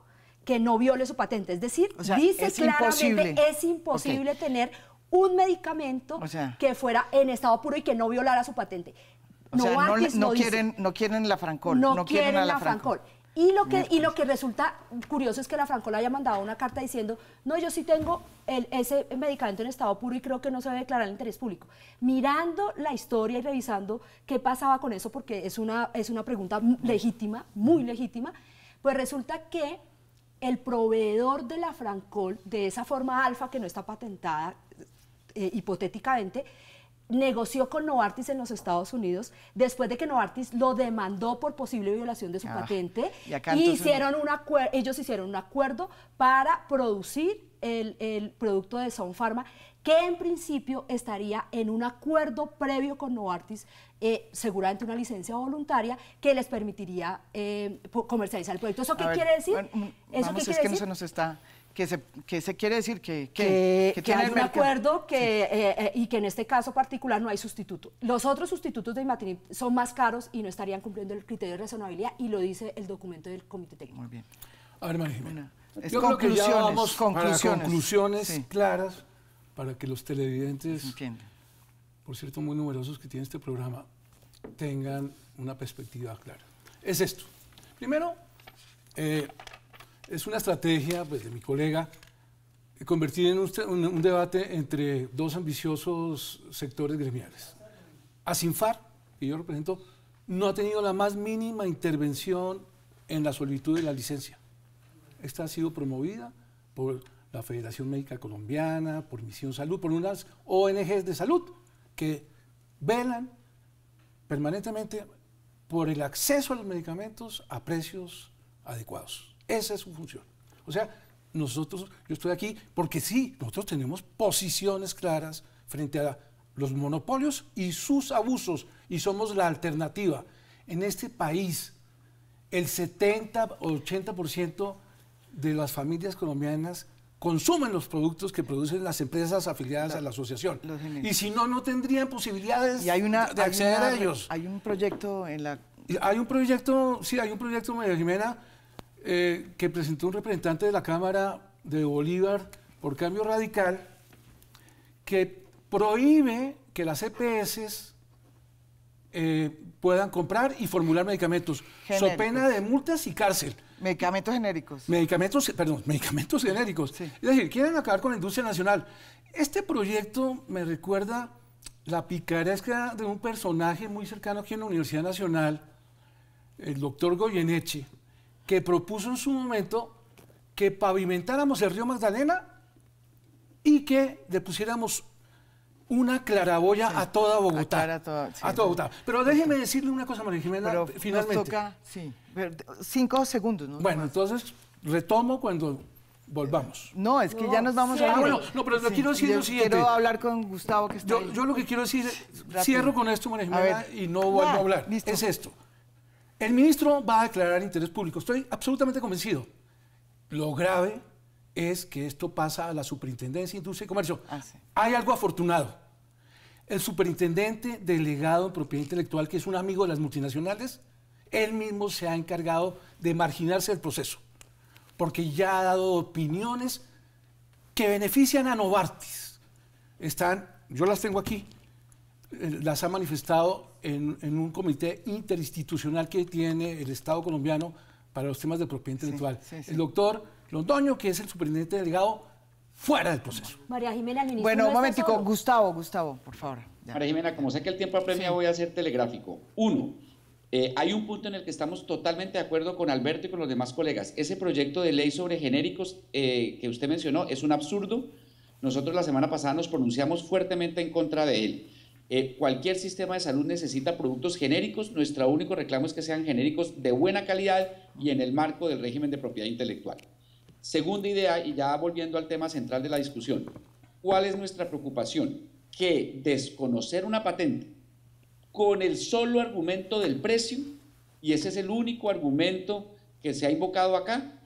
que no viole su patente. Es decir, dice claramente es imposible tener un medicamento que fuera en estado puro y que no violara su patente. no, quieren, no quieren la francol. No, quieren, la, francol. Y lo, que, y lo que resulta curioso es que la Francol haya mandado una carta diciendo, no, yo sí tengo ese medicamento en estado puro y creo que no se debe declarar el interés público. Mirando la historia y revisando qué pasaba con eso, porque es una, es una pregunta legítima, muy legítima, pues resulta que el proveedor de la Francol, de esa forma alfa que no está patentada eh, hipotéticamente, negoció con Novartis en los Estados Unidos después de que Novartis lo demandó por posible violación de su ah, patente y, hicieron un acuerdo, ellos hicieron un acuerdo para producir el, producto de Sound Pharma que en principio estaría en un acuerdo previo con Novartis, eh, seguramente una licencia voluntaria que les permitiría eh, comercializar el producto. ¿Eso qué quiere decir? Mm, ¿Eso vamos, qué es que no se nos está que se, quiere decir que, hay un acuerdo que, eh, eh, y que en este caso particular no hay sustituto. Los otros sustitutos de Imatinib son más caros y no estarían cumpliendo el criterio de razonabilidad y lo dice el documento del comité técnico. Muy bien. A ver, María vamos conclusiones, conclusiones claras para que los televidentes, por cierto muy numerosos que tiene este programa, tengan una perspectiva clara. Es esto. Primero, eh, es una estrategia pues, de mi colega convertir en un, debate entre dos ambiciosos sectores gremiales. Asinfar, que yo represento, no ha tenido la más mínima intervención en la solicitud de la licencia. Esta ha sido promovida por la Federación Médica Colombiana, por Misión Salud, por unas ONGs de salud que velan permanentemente por el acceso a los medicamentos a precios adecuados. Esa es su función. O sea, nosotros, yo estoy aquí porque sí, nosotros tenemos posiciones claras frente a los monopolios y sus abusos y somos la alternativa. En este país, el 70 o 80% de las familias colombianas consumen los productos que producen las empresas afiliadas a la asociación. Y si no, no tendrían posibilidades de acceder a ellos. Hay un proyecto en la... Hay un proyecto, sí, hay un proyecto, María Jimena, eh, que presentó un representante de la Cámara de Bolívar por cambio radical que prohíbe que las EPS eh, puedan comprar y formular medicamentos, so pena de multas y cárcel. Medicamentos genéricos. Medicamentos, perdón, medicamentos genéricos. Es decir, quieren acabar con la industria nacional. Este proyecto me recuerda la picaresca de un personaje muy cercano aquí en la Universidad Nacional, el doctor Goyeneche, que propuso en su momento que pavimentáramos el río Magdalena y que le pusiéramos una claraboya a toda Bogotá. A, toda, Bogotá. Pero déjeme decirle una cosa, María Jimena, pero finalmente. Nos toca, sí, cinco segundos, ¿no? Bueno, entonces retomo cuando volvamos. No, es que ya nos vamos a... Ah, ir. bueno, no, pero lo quiero decir es lo siguiente. Quiero hablar con Gustavo que está yo, ahí. yo lo que quiero decir, cierro con esto, María Jimena, y no vuelvo a hablar. Listo. Es esto. El ministro va a declarar interés público, estoy absolutamente convencido. Lo grave es que esto pasa a la Superintendencia de Industria y Comercio. Ah, Hay algo afortunado. El superintendente delegado en propiedad intelectual, que es un amigo de las multinacionales, él mismo se ha encargado de marginarse del proceso, porque ya ha dado opiniones que benefician a Novartis. Están, yo las tengo aquí, eh, las ha manifestado en, un comité interinstitucional que tiene el Estado colombiano para los temas de propiedad intelectual. El doctor Londoño, que es el superintendente delegado, fuera del proceso. María Jimena, Bueno, un Gustavo, Gustavo, por favor. María Jimena, como sé que el tiempo apremia, voy a ser telegráfico. Uno, eh, hay un punto en el que estamos totalmente de acuerdo con Alberto y con los demás colegas. Ese proyecto de ley sobre genéricos eh, que usted mencionó es un absurdo. Nosotros la semana pasada nos pronunciamos fuertemente en contra de él. Eh, cualquier sistema de salud necesita productos genéricos. Nuestro único reclamo es que sean genéricos de buena calidad y en el marco del régimen de propiedad intelectual. Segunda idea, y ya volviendo al tema central de la discusión, ¿cuál es nuestra preocupación? Que desconocer una patente con el solo argumento del precio, y ese es el único argumento que se ha invocado acá,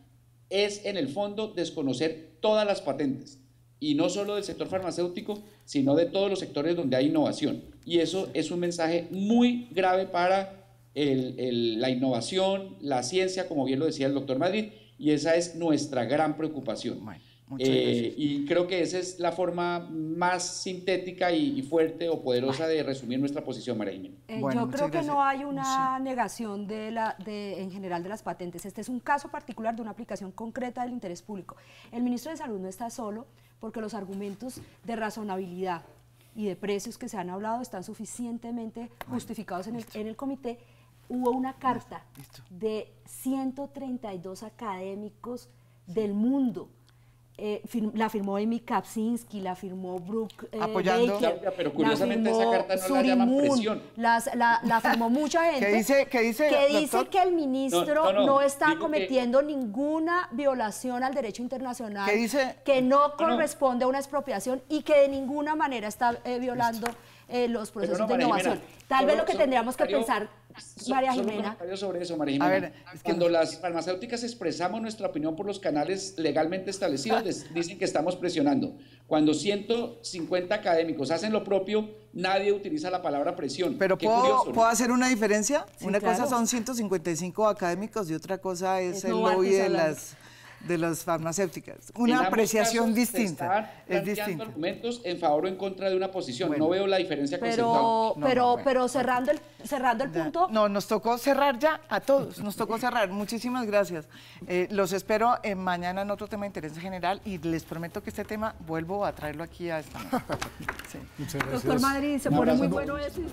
es en el fondo desconocer todas las patentes y no solo del sector farmacéutico, sino de todos los sectores donde hay innovación. Y eso es un mensaje muy grave para la innovación, la ciencia, como bien lo decía el doctor Madrid, y esa es nuestra gran preocupación. Eh, y creo que esa es la forma más sintética y, fuerte o poderosa de resumir nuestra posición, María eh, yo creo que no hay una negación de la, en general de las patentes. Este es un caso particular de una aplicación concreta del interés público. El ministro de Salud no está solo, porque los argumentos de razonabilidad y de precios que se han hablado están suficientemente justificados en el, comité. Hubo una carta de 132 académicos del mundo eh, la firmó Amy Kapsinski, la firmó Brooke eh, pero curiosamente esa carta no la la, firmó mucha gente. ¿Qué dice, que dice que el ministro no, está cometiendo ninguna violación al derecho internacional. ¿Qué dice? Que ah, no corresponde a una expropiación y que de ninguna manera está eh, violando... Eh, los procesos de innovación. Tal vez lo que tendríamos que pensar, María Jimena. sobre eso, María Jimena. A ver, Cuando las farmacéuticas expresamos nuestra opinión por los canales legalmente establecidos, dicen que estamos presionando. Cuando 150 académicos hacen lo propio, nadie utiliza la palabra presión. Pero ¿puedo, hacer una diferencia? una cosa son 155 académicos y otra cosa es, el lobby de las de las farmacéuticas. Una apreciación distinta. es distinta. argumentos en favor o en contra de una posición. no veo la diferencia pero, Pero, pero cerrando el, cerrando el punto. No, nos tocó cerrar ya a todos. Nos tocó cerrar. Muchísimas gracias. Eh, los espero mañana en otro tema de interés general y les prometo que este tema vuelvo a traerlo aquí a esta. sí. Doctor Madrid, se pone muy bueno eso